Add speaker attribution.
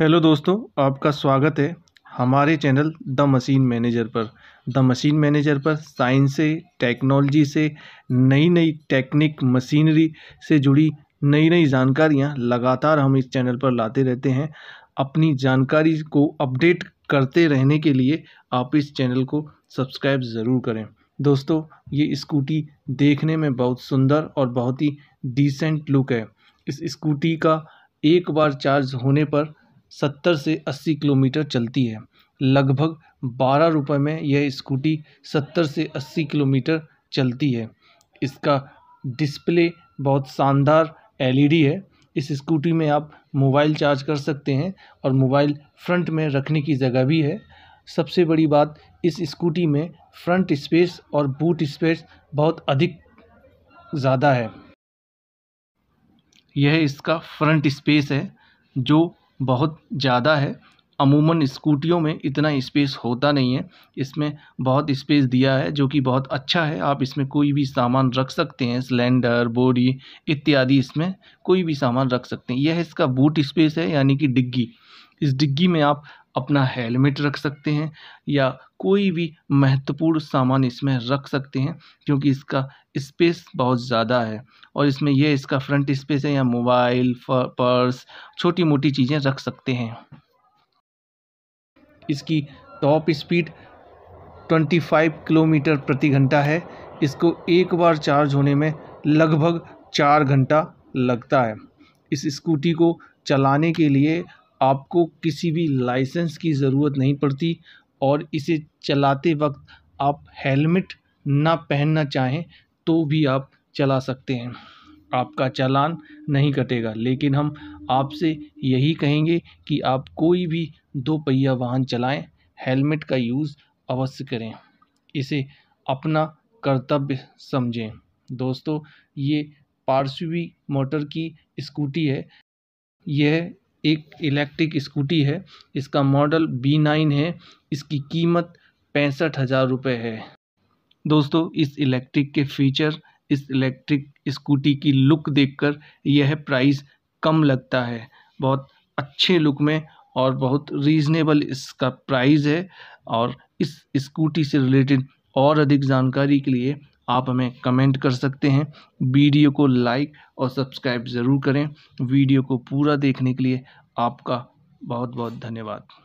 Speaker 1: hello दोस्तों आपका स्वागत है हमारे चैनल द मशीन मैनेजर पर द मशीन मैनेजर पर साइंस से टेक्नोलॉजी से नई नई टेक्निक मशीनरी से जुड़ी नई नई जानकारियां लगातार हम इस चैनल पर लाते रहते हैं अपनी जानकारी को अपडेट करते रहने के लिए आप इस चैनल को सब्सक्राइब ज़रूर करें दोस्तों ये स्कूटी देखने में बहुत सुंदर और बहुत ही डिसेंट लुक है इस स्कूटी का एक बार चार्ज होने पर सत्तर से अस्सी किलोमीटर चलती है लगभग बारह रुपये में यह स्कूटी सत्तर से अस्सी किलोमीटर चलती है इसका डिस्प्ले बहुत शानदार एलईडी है इस स्कूटी में आप मोबाइल चार्ज कर सकते हैं और मोबाइल फ्रंट में रखने की जगह भी है सबसे बड़ी बात इस स्कूटी में फ्रंट स्पेस और बूट स्पेस बहुत अधिक ज़्यादा है यह इसका फ्रंट स्पेस है जो बहुत ज़्यादा है अमूमन स्कूटियों में इतना स्पेस होता नहीं है इसमें बहुत स्पेस दिया है जो कि बहुत अच्छा है आप इसमें कोई भी सामान रख सकते हैं सिलेंडर बोरी इत्यादि इसमें कोई भी सामान रख सकते हैं यह इसका बूट स्पेस है यानी कि डिग्गी इस डिग्गी में आप अपना हेलमेट रख सकते हैं या कोई भी महत्वपूर्ण सामान इसमें रख सकते हैं क्योंकि इसका स्पेस बहुत ज़्यादा है और इसमें यह इसका फ्रंट स्पेस है या मोबाइल पर्स छोटी मोटी चीज़ें रख सकते हैं इसकी टॉप स्पीड 25 किलोमीटर प्रति घंटा है इसको एक बार चार्ज होने में लगभग चार घंटा लगता है इस स्कूटी को चलाने के लिए आपको किसी भी लाइसेंस की ज़रूरत नहीं पड़ती और इसे चलाते वक्त आप हेलमेट ना पहनना चाहें तो भी आप चला सकते हैं आपका चालान नहीं कटेगा लेकिन हम आपसे यही कहेंगे कि आप कोई भी दो पहिया वाहन चलाएं हेलमेट का यूज़ अवश्य करें इसे अपना कर्तव्य समझें दोस्तों ये पार्श्वी मोटर की स्कूटी है यह एक इलेक्ट्रिक स्कूटी है इसका मॉडल बी नाइन है इसकी कीमत पैंसठ हज़ार रुपये है दोस्तों इस इलेक्ट्रिक के फीचर इस इलेक्ट्रिक स्कूटी की लुक देखकर यह प्राइस कम लगता है बहुत अच्छे लुक में और बहुत रीज़नेबल इसका प्राइस है और इस स्कूटी से रिलेटेड और अधिक जानकारी के लिए आप हमें कमेंट कर सकते हैं वीडियो को लाइक और सब्सक्राइब ज़रूर करें वीडियो को पूरा देखने के लिए आपका बहुत बहुत धन्यवाद